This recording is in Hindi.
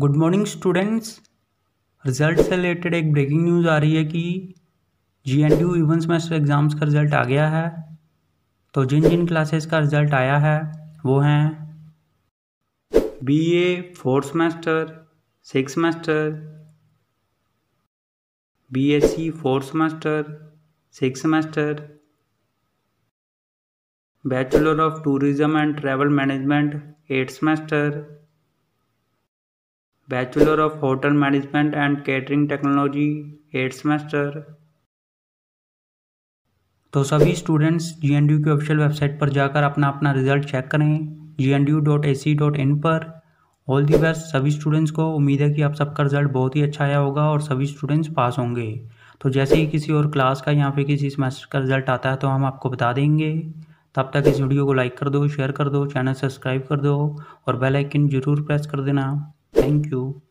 गुड मॉर्निंग स्टूडेंट्स रिजल्ट से रिलेटेड एक ब्रेकिंग न्यूज़ आ रही है कि G N D U even semester exams का रिज़ल्ट आ गया है तो जिन जिन क्लासेस का रिज़ल्ट आया है वो हैं B A fourth semester six semester B S C fourth semester six semester bachelor of tourism and travel management eight semester bachelor of hotel management and catering technology eight semester तो सभी स्टूडेंट्स जी एन की ऑफिशियल वेबसाइट पर जाकर अपना अपना रिजल्ट चेक करें G N dot A C dot in पर ऑल दी बेस्ट सभी स्टूडेंट्स को उम्मीद है कि आप सबका रिजल्ट बहुत ही अच्छा आया होगा और सभी स्टूडेंट्स पास होंगे तो जैसे ही किसी और क्लास का या फिर किसी सेमेस्टर का रिजल्ट आता है तो हम आपको बता देंगे तब तक इस वीडियो को लाइक कर दो शेयर कर दो चैनल सब्सक्राइब कर दो और बेल आइकन जरूर प्रेस कर देना Thank you.